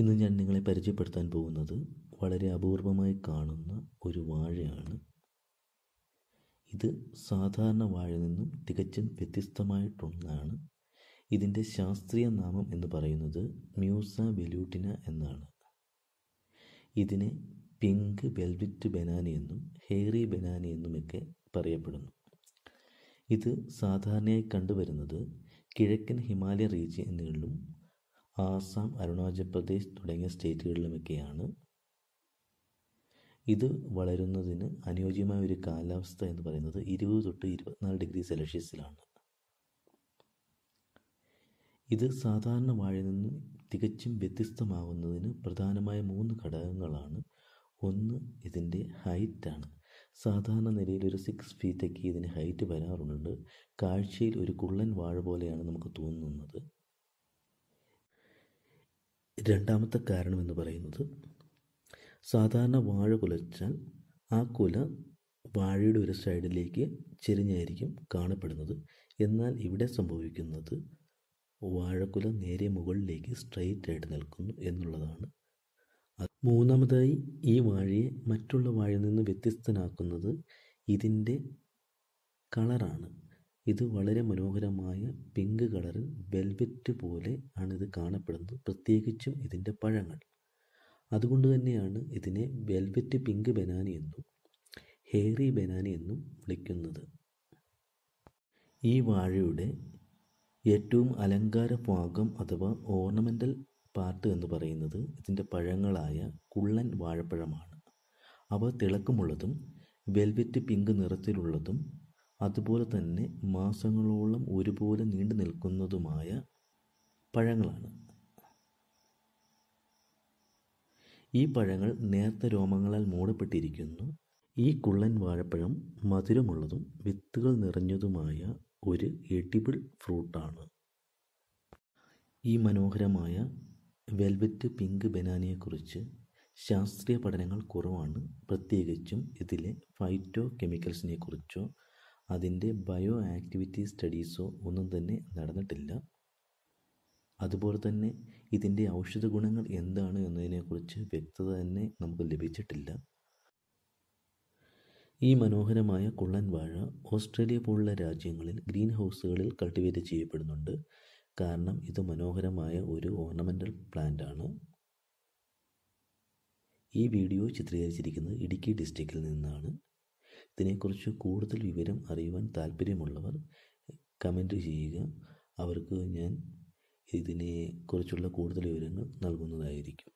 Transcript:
ഇന്ന് ഞാൻ നിങ്ങളെ പരിചയപ്പെടുത്താൻ പോകുന്നത് വളരെ അപൂർവമായി കാണുന്ന ഒരു വാഴയാണ് ഇത് സാധാരണ വാഴ നിന്നും തികച്ചും വ്യത്യസ്തമായിട്ടൊന്നാണ് ഇതിൻ്റെ ശാസ്ത്രീയ നാമം എന്ന് പറയുന്നത് മ്യൂസ ബെലൂട്ടിന എന്നാണ് ഇതിനെ പിങ്ക് ബെൽവിറ്റ് ബനാനി എന്നും ഹെയറി ബനാനി എന്നുമൊക്കെ പറയപ്പെടുന്നു ഇത് സാധാരണയായി കണ്ടുവരുന്നത് കിഴക്കൻ ഹിമാലയ റീജിയനുകളിലും ആസാം അരുണാചൽ പ്രദേശ് തുടങ്ങിയ സ്റ്റേറ്റുകളിലുമൊക്കെയാണ് ഇത് വളരുന്നതിന് അനുയോജ്യമായ ഒരു കാലാവസ്ഥ എന്ന് പറയുന്നത് ഇരുപത് തൊട്ട് ഇരുപത്തിനാല് ഡിഗ്രി സെൽഷ്യസിലാണ് ഇത് സാധാരണ വാഴയിൽ നിന്ന് തികച്ചും വ്യത്യസ്തമാവുന്നതിന് പ്രധാനമായ മൂന്ന് ഘടകങ്ങളാണ് ഒന്ന് ഇതിൻ്റെ ഹൈറ്റാണ് സാധാരണ നിലയിൽ ഒരു സിക്സ് ഫീറ്റൊക്കെ ഇതിന് ഹൈറ്റ് വരാറുണ്ട് കാഴ്ചയിൽ ഒരു കുള്ളൻ വാഴ പോലെയാണ് നമുക്ക് തോന്നുന്നത് രണ്ടാമത്തെ കാരണമെന്ന് പറയുന്നത് സാധാരണ വാഴ കുലച്ചാൽ ആ കുല വാഴയുടെ ഒരു സൈഡിലേക്ക് ചെരിഞ്ഞായിരിക്കും കാണപ്പെടുന്നത് എന്നാൽ ഇവിടെ സംഭവിക്കുന്നത് വാഴക്കുല നേരെ മുകളിലേക്ക് സ്ട്രെയിറ്റ് ആയിട്ട് നിൽക്കുന്നു എന്നുള്ളതാണ് മൂന്നാമതായി ഈ വാഴയെ മറ്റുള്ള വാഴയിൽ നിന്ന് വ്യത്യസ്തനാക്കുന്നത് ഇതിൻ്റെ കളറാണ് ഇത് വളരെ മനോഹരമായ പിങ്ക് കളറിൽ വെൽവെറ്റ് പോലെ ആണ് ഇത് കാണപ്പെടുന്നത് പ്രത്യേകിച്ചും ഇതിൻ്റെ പഴങ്ങൾ അതുകൊണ്ട് തന്നെയാണ് ഇതിനെ വെൽവെറ്റ് പിങ്ക് ബനാനി എന്നും ഹെയറി ബനാനി എന്നും വിളിക്കുന്നത് ഈ വാഴയുടെ ഏറ്റവും അലങ്കാര ഭാഗം അഥവാ ഓർണമെൻ്റൽ പാർട്ട് എന്ന് പറയുന്നത് ഇതിൻ്റെ പഴങ്ങളായ കുള്ളൻ വാഴപ്പഴമാണ് അവ തിളക്കമുള്ളതും വെൽവെറ്റ് പിങ്ക് നിറത്തിലുള്ളതും അതുപോലെ തന്നെ മാസങ്ങളോളം ഒരുപോലെ നീണ്ടു നിൽക്കുന്നതുമായ പഴങ്ങളാണ് ഈ പഴങ്ങൾ നേർത്ത രോമങ്ങളാൽ മൂടപ്പെട്ടിരിക്കുന്നു ഈ കുള്ളൻ വാഴപ്പഴം മധുരമുള്ളതും വിത്തുകൾ നിറഞ്ഞതുമായ ഒരു എഡിബിൾ ഫ്രൂട്ടാണ് ഈ മനോഹരമായ വെൽവെറ്റ് പിങ്ക് ബനാനയെക്കുറിച്ച് ശാസ്ത്രീയ പഠനങ്ങൾ കുറവാണ് പ്രത്യേകിച്ചും ഇതിലെ ഫൈറ്റോ കെമിക്കൽസിനെക്കുറിച്ചോ അതിൻ്റെ ബയോ ആക്ടിവിറ്റി സ്റ്റഡീസോ ഒന്നും തന്നെ നടന്നിട്ടില്ല അതുപോലെ തന്നെ ഇതിൻ്റെ ഔഷധ ഗുണങ്ങൾ എന്താണ് എന്നതിനെക്കുറിച്ച് വ്യക്തത തന്നെ നമുക്ക് ലഭിച്ചിട്ടില്ല ഈ മനോഹരമായ കുള്ളൻ വാഴ ഓസ്ട്രേലിയ പോലുള്ള രാജ്യങ്ങളിൽ ഗ്രീൻ ഹൗസുകളിൽ കൾട്ടിവേറ്റ് ചെയ്യപ്പെടുന്നുണ്ട് കാരണം ഇത് മനോഹരമായ ഒരു ഓർണമെൻ്റൽ പ്ലാന്റ് ആണ് ഈ വീഡിയോ ചിത്രീകരിച്ചിരിക്കുന്നത് ഇടുക്കി ഡിസ്ട്രിക്റ്റിൽ നിന്നാണ് ഇതിനെക്കുറിച്ച് കൂടുതൽ വിവരം അറിയുവാൻ താല്പര്യമുള്ളവർ കമൻറ്റ് ചെയ്യുക അവർക്ക് ഞാൻ ഇതിനെക്കുറിച്ചുള്ള കൂടുതൽ വിവരങ്ങൾ നൽകുന്നതായിരിക്കും